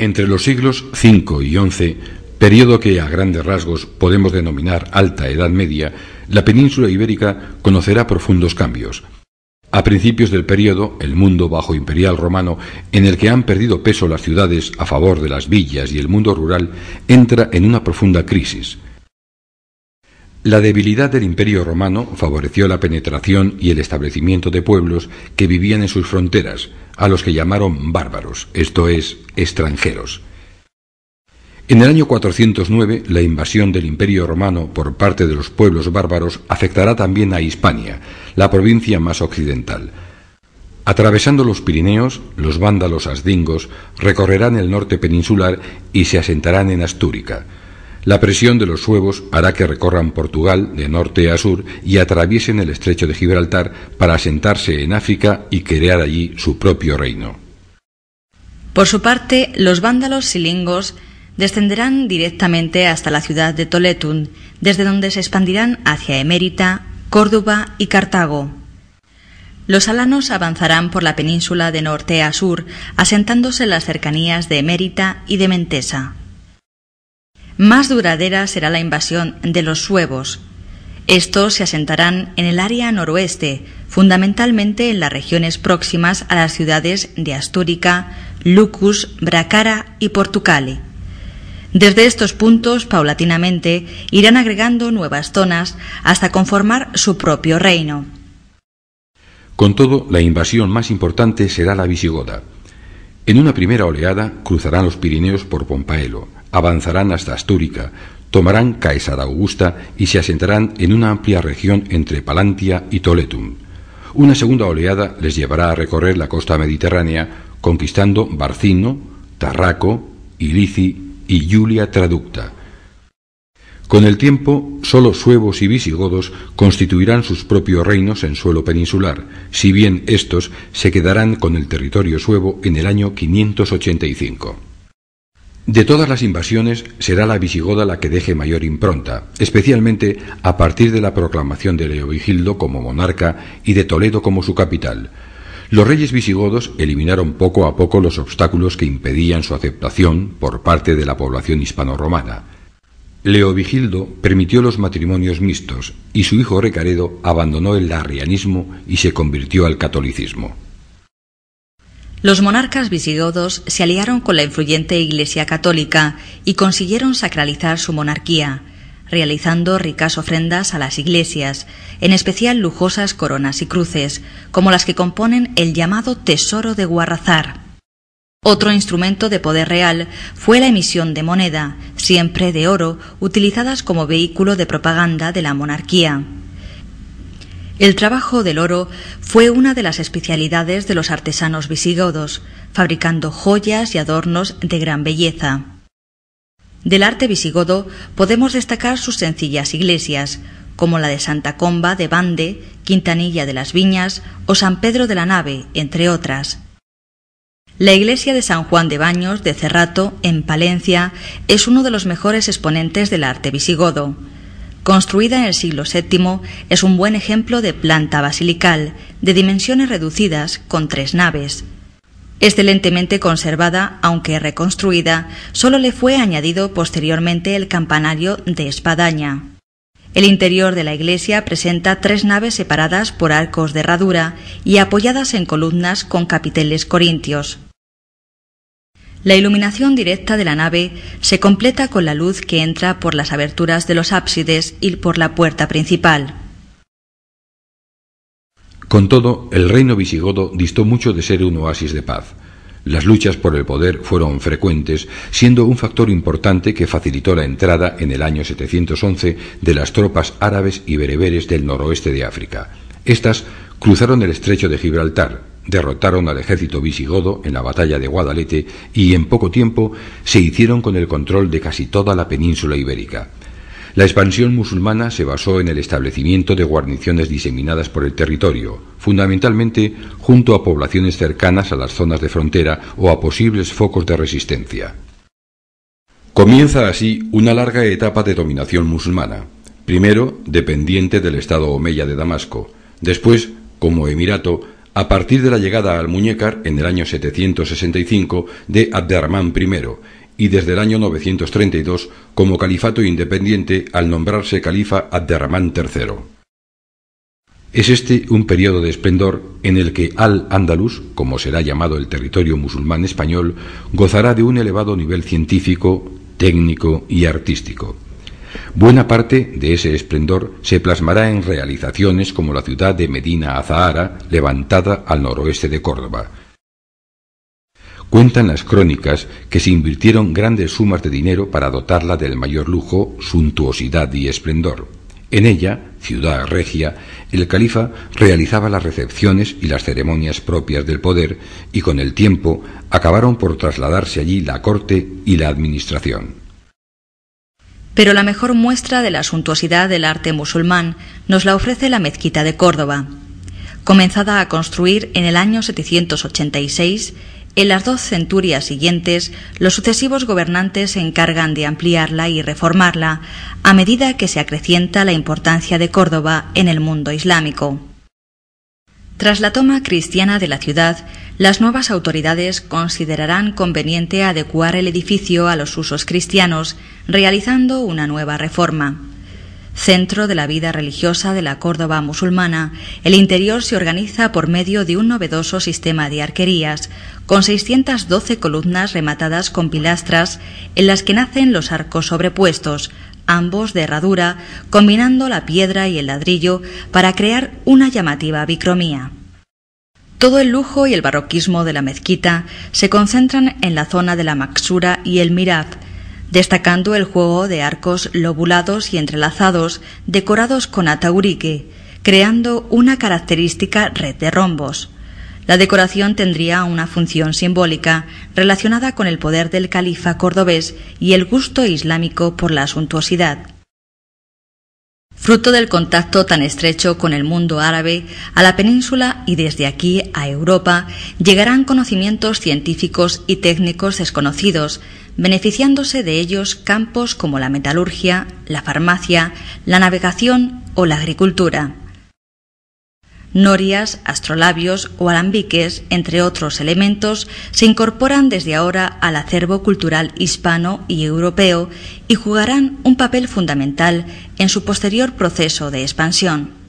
Entre los siglos V y XI, periodo que a grandes rasgos podemos denominar Alta Edad Media, la península ibérica conocerá profundos cambios. A principios del periodo, el mundo bajo imperial romano, en el que han perdido peso las ciudades a favor de las villas y el mundo rural, entra en una profunda crisis. La debilidad del Imperio romano favoreció la penetración y el establecimiento de pueblos que vivían en sus fronteras, a los que llamaron bárbaros, esto es, extranjeros. En el año 409, la invasión del Imperio romano por parte de los pueblos bárbaros afectará también a Hispania, la provincia más occidental. Atravesando los Pirineos, los vándalos asdingos recorrerán el norte peninsular y se asentarán en Astúrica. La presión de los suevos hará que recorran Portugal de norte a sur y atraviesen el estrecho de Gibraltar para asentarse en África y crear allí su propio reino. Por su parte, los vándalos silingos descenderán directamente hasta la ciudad de Toletún, desde donde se expandirán hacia Emérita, Córdoba y Cartago. Los alanos avanzarán por la península de norte a sur, asentándose en las cercanías de Emérita y de Mentesa más duradera será la invasión de los suevos. Estos se asentarán en el área noroeste, fundamentalmente en las regiones próximas a las ciudades de Astúrica, Lucus, Bracara y Portucali... Desde estos puntos, paulatinamente, irán agregando nuevas zonas hasta conformar su propio reino. Con todo, la invasión más importante será la visigoda. En una primera oleada cruzarán los Pirineos por Pompaelo, Avanzarán hasta Astúrica, tomarán Caesada Augusta y se asentarán en una amplia región entre Palantia y Toletum. Una segunda oleada les llevará a recorrer la costa mediterránea, conquistando Barcino, Tarraco, Ilici y Julia Traducta. Con el tiempo, solo suevos y visigodos constituirán sus propios reinos en suelo peninsular, si bien estos se quedarán con el territorio suevo en el año 585. De todas las invasiones será la visigoda la que deje mayor impronta, especialmente a partir de la proclamación de Leovigildo como monarca y de Toledo como su capital. Los reyes visigodos eliminaron poco a poco los obstáculos que impedían su aceptación por parte de la población hispanorromana. Leovigildo permitió los matrimonios mixtos y su hijo Recaredo abandonó el darrianismo y se convirtió al catolicismo. Los monarcas visigodos se aliaron con la influyente Iglesia católica y consiguieron sacralizar su monarquía, realizando ricas ofrendas a las iglesias, en especial lujosas coronas y cruces, como las que componen el llamado Tesoro de Guarrazar. Otro instrumento de poder real fue la emisión de moneda, siempre de oro, utilizadas como vehículo de propaganda de la monarquía. El trabajo del oro fue una de las especialidades de los artesanos visigodos, fabricando joyas y adornos de gran belleza. Del arte visigodo podemos destacar sus sencillas iglesias, como la de Santa Comba de Bande, Quintanilla de las Viñas o San Pedro de la Nave, entre otras. La iglesia de San Juan de Baños de Cerrato, en Palencia, es uno de los mejores exponentes del arte visigodo Construida en el siglo VII, es un buen ejemplo de planta basilical, de dimensiones reducidas, con tres naves. Excelentemente conservada, aunque reconstruida, solo le fue añadido posteriormente el campanario de espadaña. El interior de la iglesia presenta tres naves separadas por arcos de herradura y apoyadas en columnas con capiteles corintios. La iluminación directa de la nave se completa con la luz que entra por las aberturas de los ábsides y por la puerta principal. Con todo, el reino visigodo distó mucho de ser un oasis de paz. Las luchas por el poder fueron frecuentes, siendo un factor importante que facilitó la entrada en el año 711 de las tropas árabes y bereberes del noroeste de África. Estas cruzaron el estrecho de Gibraltar, derrotaron al ejército visigodo en la batalla de Guadalete y en poco tiempo se hicieron con el control de casi toda la península ibérica. La expansión musulmana se basó en el establecimiento de guarniciones diseminadas por el territorio, fundamentalmente junto a poblaciones cercanas a las zonas de frontera o a posibles focos de resistencia. Comienza así una larga etapa de dominación musulmana, primero dependiente del Estado Omeya de Damasco, después como emirato a partir de la llegada al Muñécar en el año 765 de Abderramán I y desde el año 932 como califato independiente al nombrarse califa Abderramán III. Es este un periodo de esplendor en el que Al-Ándalus, como será llamado el territorio musulmán español, gozará de un elevado nivel científico, técnico y artístico. Buena parte de ese esplendor se plasmará en realizaciones como la ciudad de Medina Azahara, levantada al noroeste de Córdoba. Cuentan las crónicas que se invirtieron grandes sumas de dinero para dotarla del mayor lujo, suntuosidad y esplendor. En ella, ciudad regia, el califa realizaba las recepciones y las ceremonias propias del poder y con el tiempo acabaron por trasladarse allí la corte y la administración. Pero la mejor muestra de la suntuosidad del arte musulmán nos la ofrece la mezquita de Córdoba, comenzada a construir en el año 786 en las dos centurias siguientes, los sucesivos gobernantes se encargan de ampliarla y reformarla a medida que se acrecienta la importancia de Córdoba en el mundo islámico. Tras la toma cristiana de la ciudad, las nuevas autoridades considerarán conveniente adecuar el edificio a los usos cristianos, realizando una nueva reforma. Centro de la vida religiosa de la Córdoba musulmana, el interior se organiza por medio de un novedoso sistema de arquerías, con 612 columnas rematadas con pilastras en las que nacen los arcos sobrepuestos, ambos de herradura, combinando la piedra y el ladrillo para crear una llamativa bicromía. Todo el lujo y el barroquismo de la mezquita se concentran en la zona de la maxura y el mirab, destacando el juego de arcos lobulados y entrelazados decorados con ataurique, creando una característica red de rombos. La decoración tendría una función simbólica relacionada con el poder del califa cordobés y el gusto islámico por la suntuosidad fruto del contacto tan estrecho con el mundo árabe, a la península y desde aquí a Europa llegarán conocimientos científicos y técnicos desconocidos, beneficiándose de ellos campos como la metalurgia, la farmacia, la navegación o la agricultura. Norias, astrolabios o alambiques, entre otros elementos, se incorporan desde ahora al acervo cultural hispano y europeo y jugarán un papel fundamental en su posterior proceso de expansión.